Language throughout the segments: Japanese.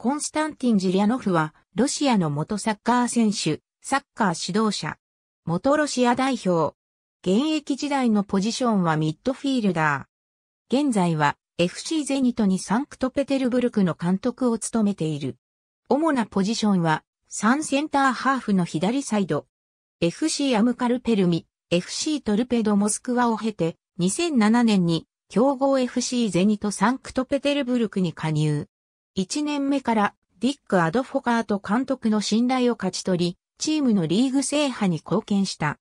コンスタンティン・ジリアノフは、ロシアの元サッカー選手、サッカー指導者、元ロシア代表。現役時代のポジションはミッドフィールダー。現在は FC ゼニトにサンクトペテルブルクの監督を務めている。主なポジションは、3センターハーフの左サイド。FC アムカルペルミ、FC トルペドモスクワを経て、2007年に、強豪 FC ゼニトサンクトペテルブルクに加入。1年目からディック・アドフォカート監督の信頼を勝ち取り、チームのリーグ制覇に貢献した。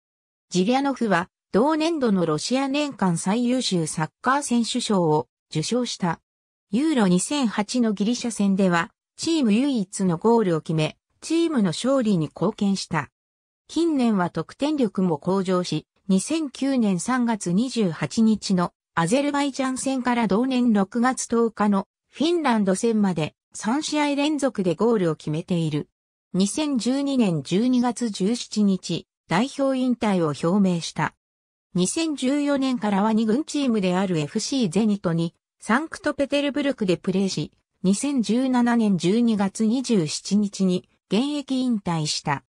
ジリアノフは同年度のロシア年間最優秀サッカー選手賞を受賞した。ユーロ2008のギリシャ戦では、チーム唯一のゴールを決め、チームの勝利に貢献した。近年は得点力も向上し、2009年3月28日のアゼルバイジャン戦から同年6月10日のフィンランド戦まで3試合連続でゴールを決めている。2012年12月17日、代表引退を表明した。2014年からは2軍チームである FC ゼニトにサンクトペテルブルクでプレーし、2017年12月27日に現役引退した。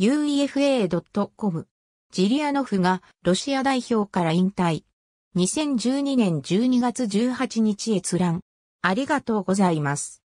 uefa.com ジリアノフがロシア代表から引退。2012年12月18日閲覧。ありがとうございます。